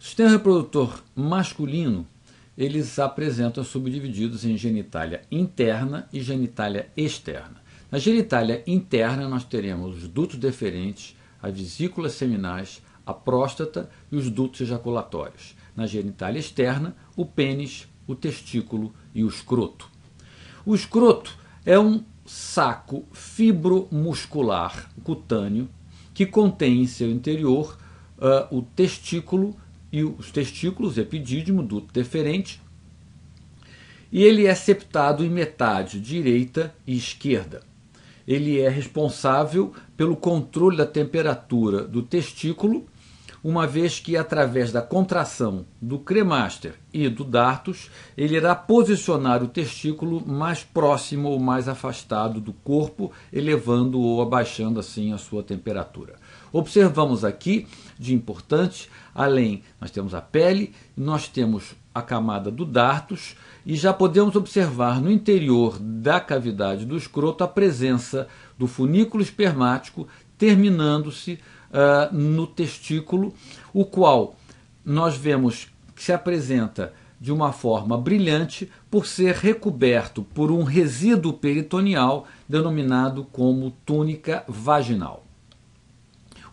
O sistema reprodutor masculino, eles apresentam subdivididos em genitália interna e genitália externa. Na genitália interna nós teremos os dutos deferentes, as vesículas seminais, a próstata e os dutos ejaculatórios. Na genitália externa, o pênis, o testículo e o escroto. O escroto é um saco fibromuscular cutâneo que contém em seu interior uh, o testículo e os testículos, epidídimo, duto deferente. E ele é septado em metade direita e esquerda. Ele é responsável pelo controle da temperatura do testículo, uma vez que através da contração do cremaster e do dartus, ele irá posicionar o testículo mais próximo ou mais afastado do corpo, elevando ou abaixando assim a sua temperatura observamos aqui de importante, além, nós temos a pele, nós temos a camada do dartus e já podemos observar no interior da cavidade do escroto a presença do funículo espermático terminando-se uh, no testículo, o qual nós vemos que se apresenta de uma forma brilhante por ser recoberto por um resíduo peritoneal denominado como túnica vaginal.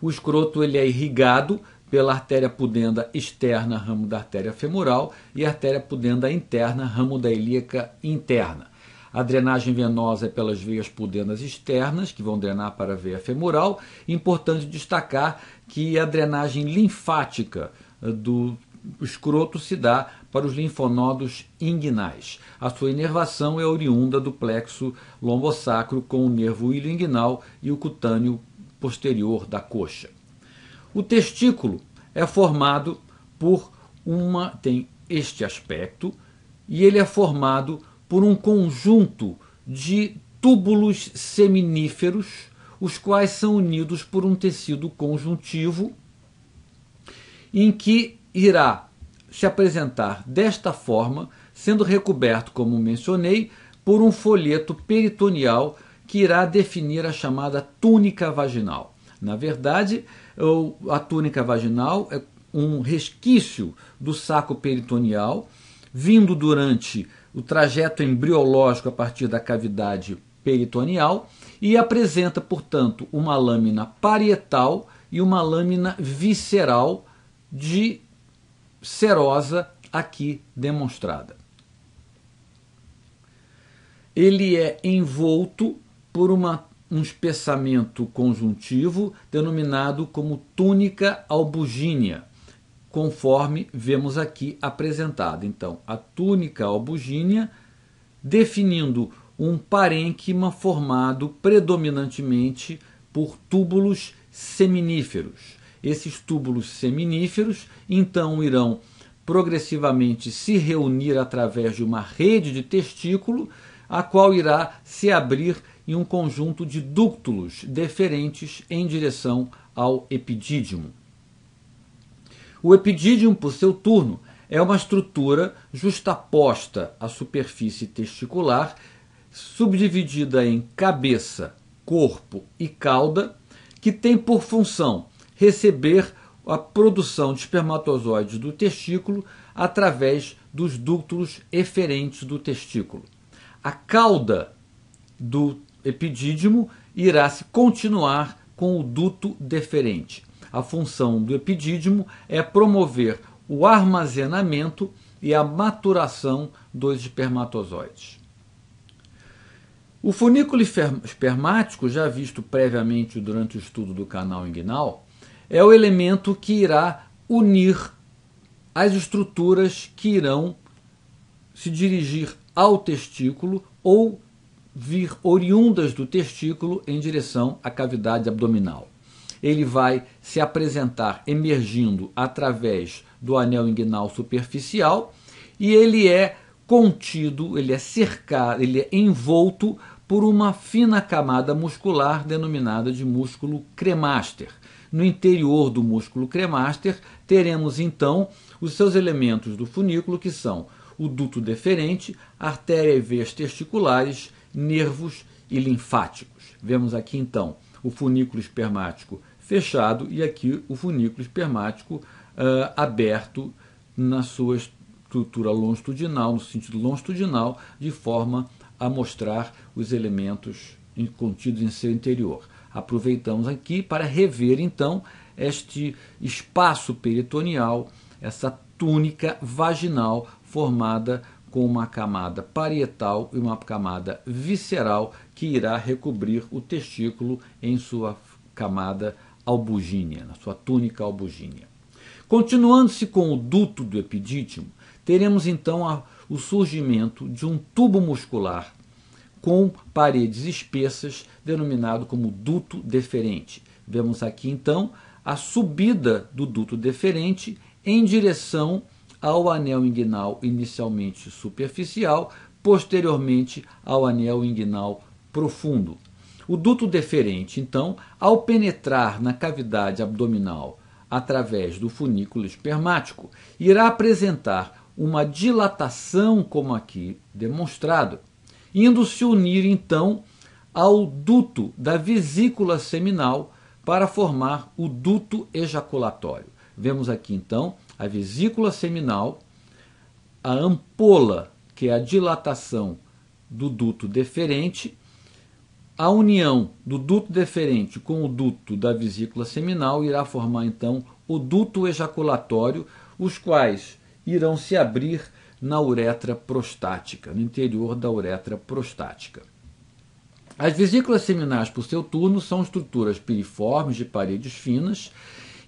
O escroto ele é irrigado pela artéria pudenda externa, ramo da artéria femoral, e artéria pudenda interna, ramo da ilíaca interna. A drenagem venosa é pelas veias pudendas externas, que vão drenar para a veia femoral. Importante destacar que a drenagem linfática eh, do escroto se dá para os linfonodos inguinais. A sua inervação é oriunda do plexo lombosacro com o nervo ilioinguinal e o cutâneo posterior da coxa. O testículo é formado por uma tem este aspecto e ele é formado por um conjunto de túbulos seminíferos, os quais são unidos por um tecido conjuntivo em que irá se apresentar desta forma, sendo recoberto, como mencionei, por um folheto peritoneal que irá definir a chamada túnica vaginal. Na verdade, a túnica vaginal é um resquício do saco peritoneal, vindo durante o trajeto embriológico a partir da cavidade peritoneal e apresenta, portanto, uma lâmina parietal e uma lâmina visceral de serosa aqui demonstrada. Ele é envolto por uma, um espessamento conjuntivo denominado como túnica albugínea, conforme vemos aqui apresentado. Então, a túnica albugínea definindo um parênquima formado predominantemente por túbulos seminíferos. Esses túbulos seminíferos então irão progressivamente se reunir através de uma rede de testículo, a qual irá se abrir e um conjunto de dúctulos deferentes em direção ao epidídimo. O epidídimo, por seu turno, é uma estrutura justaposta à superfície testicular, subdividida em cabeça, corpo e cauda, que tem por função receber a produção de espermatozoides do testículo através dos dúctulos eferentes do testículo. A cauda do epidídimo irá se continuar com o duto deferente. A função do epidídimo é promover o armazenamento e a maturação dos espermatozoides. O funículo espermático, já visto previamente durante o estudo do canal inguinal, é o elemento que irá unir as estruturas que irão se dirigir ao testículo ou vir oriundas do testículo em direção à cavidade abdominal. Ele vai se apresentar emergindo através do anel inguinal superficial e ele é contido, ele é cercado, ele é envolto por uma fina camada muscular denominada de músculo cremaster. No interior do músculo cremaster, teremos então os seus elementos do funículo, que são o duto deferente, artéria e veias testiculares, nervos e linfáticos. Vemos aqui então o funículo espermático fechado e aqui o funículo espermático uh, aberto na sua estrutura longitudinal, no sentido longitudinal, de forma a mostrar os elementos contidos em seu interior. Aproveitamos aqui para rever então este espaço peritoneal, essa túnica vaginal formada com uma camada parietal e uma camada visceral que irá recobrir o testículo em sua camada albugínea, na sua túnica albugínea. Continuando-se com o duto do epidítimo, teremos então a, o surgimento de um tubo muscular com paredes espessas, denominado como duto deferente. Vemos aqui então a subida do duto deferente em direção ao anel inguinal inicialmente superficial, posteriormente ao anel inguinal profundo. O duto deferente, então, ao penetrar na cavidade abdominal através do funículo espermático, irá apresentar uma dilatação, como aqui demonstrado, indo se unir então ao duto da vesícula seminal para formar o duto ejaculatório. Vemos aqui então a vesícula seminal, a ampola, que é a dilatação do duto deferente, a união do duto deferente com o duto da vesícula seminal irá formar então o duto ejaculatório, os quais irão se abrir na uretra prostática, no interior da uretra prostática. As vesículas seminais, por seu turno, são estruturas piriformes de paredes finas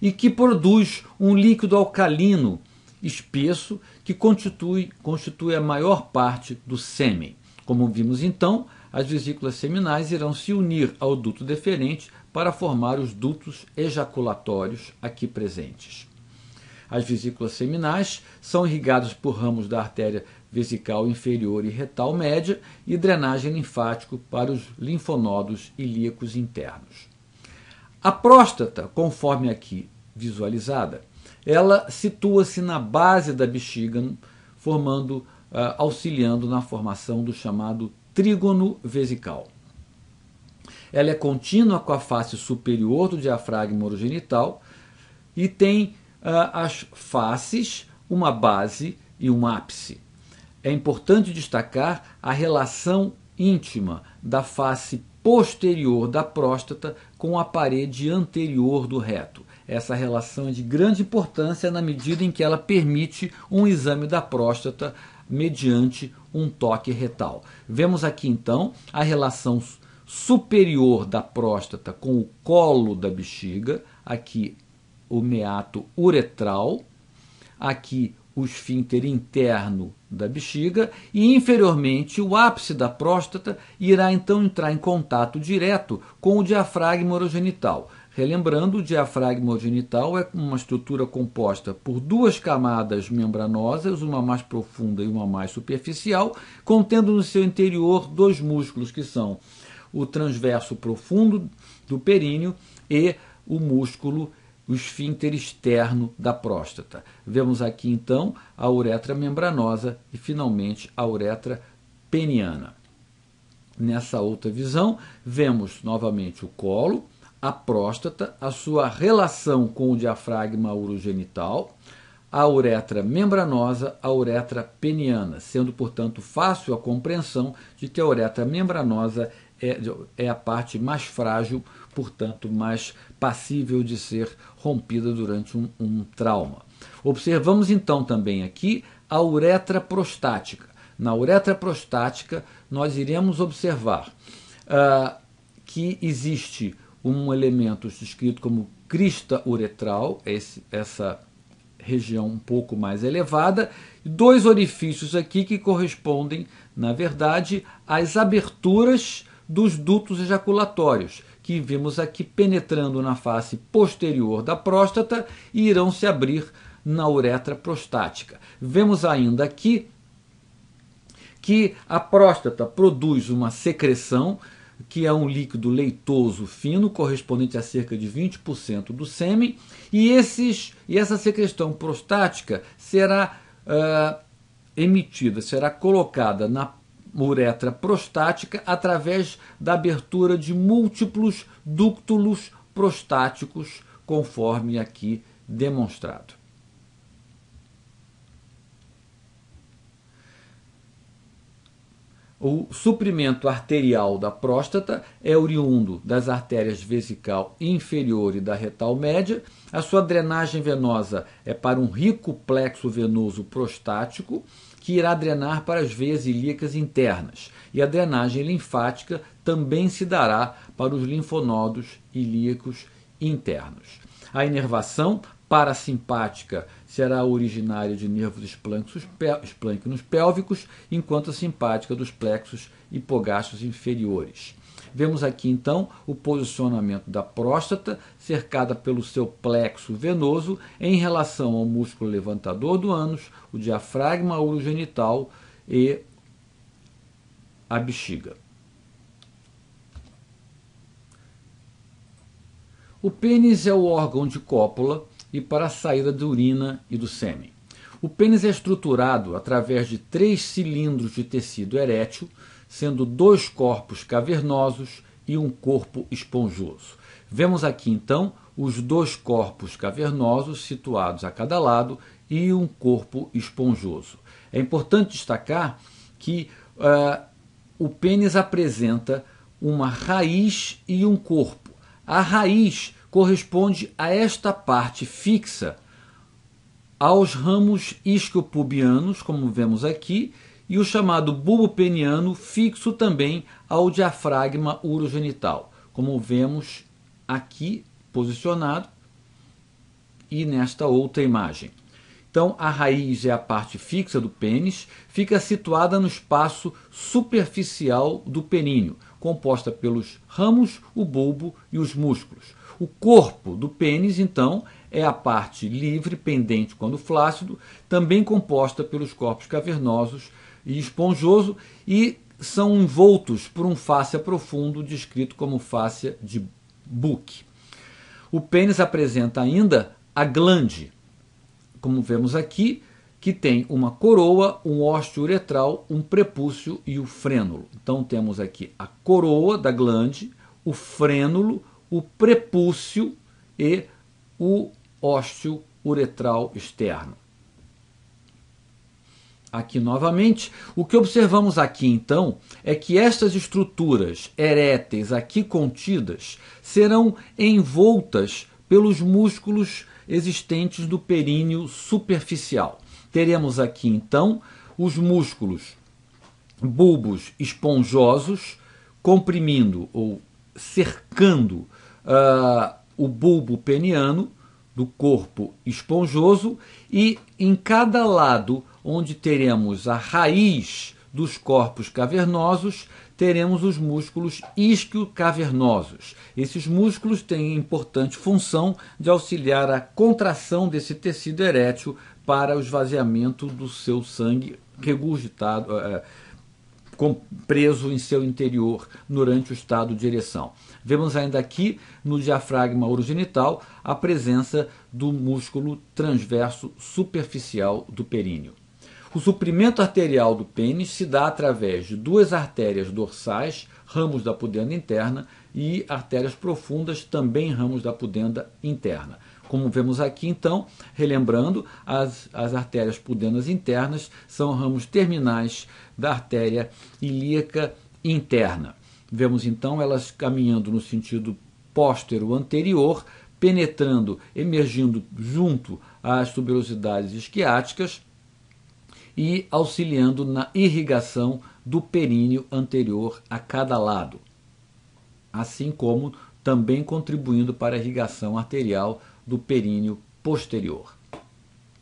e que produz um líquido alcalino espesso que constitui, constitui a maior parte do sêmen. Como vimos então, as vesículas seminais irão se unir ao duto deferente para formar os dutos ejaculatórios aqui presentes. As vesículas seminais são irrigadas por ramos da artéria vesical inferior e retal média e drenagem linfático para os linfonodos ilíacos internos. A próstata, conforme aqui visualizada, ela situa-se na base da bexiga, formando, ah, auxiliando na formação do chamado trígono vesical. Ela é contínua com a face superior do diafragma orogenital e tem ah, as faces, uma base e um ápice. É importante destacar a relação íntima da face posterior da próstata com a parede anterior do reto. Essa relação é de grande importância na medida em que ela permite um exame da próstata mediante um toque retal. Vemos aqui então a relação superior da próstata com o colo da bexiga, aqui o meato uretral, aqui o esfíncter interno da bexiga e, inferiormente, o ápice da próstata irá então entrar em contato direto com o diafragma orogenital. Relembrando, o diafragma orogenital é uma estrutura composta por duas camadas membranosas, uma mais profunda e uma mais superficial, contendo no seu interior dois músculos que são o transverso profundo do períneo e o músculo o esfíncter externo da próstata. Vemos aqui então a uretra membranosa e finalmente a uretra peniana. Nessa outra visão, vemos novamente o colo, a próstata, a sua relação com o diafragma urogenital, a uretra membranosa, a uretra peniana, sendo portanto fácil a compreensão de que a uretra membranosa é, é a parte mais frágil, portanto, mais passível de ser rompida durante um, um trauma. Observamos então também aqui a uretra prostática. Na uretra prostática, nós iremos observar uh, que existe um elemento descrito como crista uretral, esse, essa região um pouco mais elevada, dois orifícios aqui que correspondem, na verdade, às aberturas dos dutos ejaculatórios, que vimos aqui penetrando na face posterior da próstata e irão se abrir na uretra prostática. Vemos ainda aqui que a próstata produz uma secreção que é um líquido leitoso fino, correspondente a cerca de 20% do sêmen, e, esses, e essa secreção prostática será uh, emitida, será colocada na uretra prostática através da abertura de múltiplos ductulos prostáticos, conforme aqui demonstrado. O suprimento arterial da próstata é oriundo das artérias vesical inferior e da retal média. A sua drenagem venosa é para um rico plexo venoso prostático, que irá drenar para as veias ilíacas internas. E a drenagem linfática também se dará para os linfonodos ilíacos internos. A inervação parasimpática será originária de nervos esplânquinos pélvicos, enquanto a simpática dos plexos hipogastros inferiores. Vemos aqui então o posicionamento da próstata, cercada pelo seu plexo venoso, em relação ao músculo levantador do ânus, o diafragma urogenital e a bexiga. O pênis é o órgão de cópula e para a saída da urina e do sêmen. O pênis é estruturado através de três cilindros de tecido erétil, sendo dois corpos cavernosos e um corpo esponjoso. Vemos aqui então os dois corpos cavernosos situados a cada lado e um corpo esponjoso. É importante destacar que uh, o pênis apresenta uma raiz e um corpo. A raiz corresponde a esta parte fixa aos ramos isquiopubianos, como vemos aqui, e o chamado bulbo peniano fixo também ao diafragma urogenital, como vemos aqui posicionado e nesta outra imagem. Então, a raiz é a parte fixa do pênis, fica situada no espaço superficial do períneo, composta pelos ramos, o bulbo e os músculos. O corpo do pênis, então, é a parte livre, pendente quando flácido, também composta pelos corpos cavernosos e esponjoso e são envoltos por um fáscia profundo descrito como fáscia de Buck. O pênis apresenta ainda a glande, como vemos aqui, que tem uma coroa, um ósteo uretral, um prepúcio e o frênulo. Então temos aqui a coroa da glande, o frênulo, o prepúcio e o ósseo uretral externo. Aqui novamente, o que observamos aqui então é que estas estruturas eréteis aqui contidas serão envoltas pelos músculos existentes do períneo superficial. Teremos aqui então os músculos bulbos esponjosos comprimindo ou cercando uh, o bulbo peniano do corpo esponjoso e em cada lado onde teremos a raiz dos corpos cavernosos, teremos os músculos isquiocavernosos. Esses músculos têm importante função de auxiliar a contração desse tecido erétil para o esvaziamento do seu sangue regurgitado, eh, preso em seu interior durante o estado de ereção. Vemos ainda aqui no diafragma urogenital a presença do músculo transverso superficial do períneo. O suprimento arterial do pênis se dá através de duas artérias dorsais, ramos da pudenda interna, e artérias profundas, também ramos da pudenda interna. Como vemos aqui, então, relembrando, as, as artérias pudenas internas são ramos terminais da artéria ilíaca interna. Vemos então elas caminhando no sentido póstero anterior, penetrando, emergindo junto às tuberosidades esquiáticas e auxiliando na irrigação do períneo anterior a cada lado, assim como também contribuindo para a irrigação arterial do períneo posterior.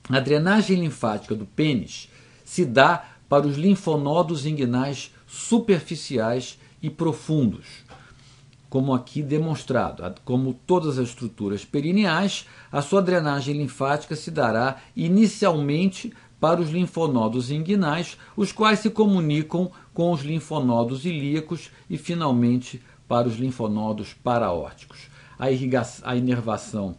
A drenagem linfática do pênis se dá para os linfonodos inguinais superficiais e profundos, como aqui demonstrado. Como todas as estruturas perineais, a sua drenagem linfática se dará inicialmente para os linfonodos inguinais, os quais se comunicam com os linfonodos ilíacos e, finalmente, para os linfonodos paraórticos. A, a inervação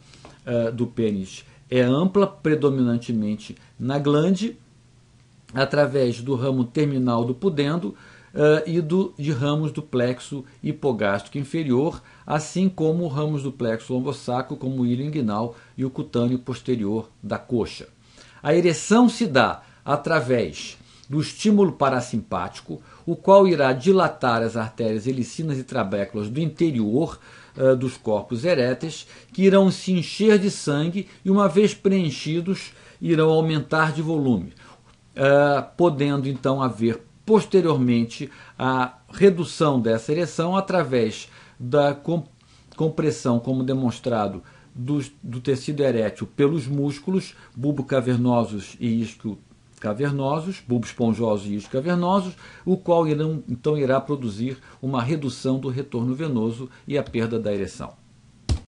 uh, do pênis é ampla, predominantemente na glande, através do ramo terminal do pudendo uh, e do, de ramos do plexo hipogástrico inferior, assim como ramos do plexo lombossaco, como o ilho inguinal e o cutâneo posterior da coxa. A ereção se dá através do estímulo parasimpático, o qual irá dilatar as artérias helicinas e trabéculas do interior eh, dos corpos eréteis, que irão se encher de sangue e, uma vez preenchidos, irão aumentar de volume, uh, podendo então haver posteriormente a redução dessa ereção através da comp compressão, como demonstrado, do, do tecido erétil pelos músculos bulbo cavernosos e isquio cavernosos, bulbos esponjosos e iscos cavernosos, o qual irão, então irá produzir uma redução do retorno venoso e a perda da ereção.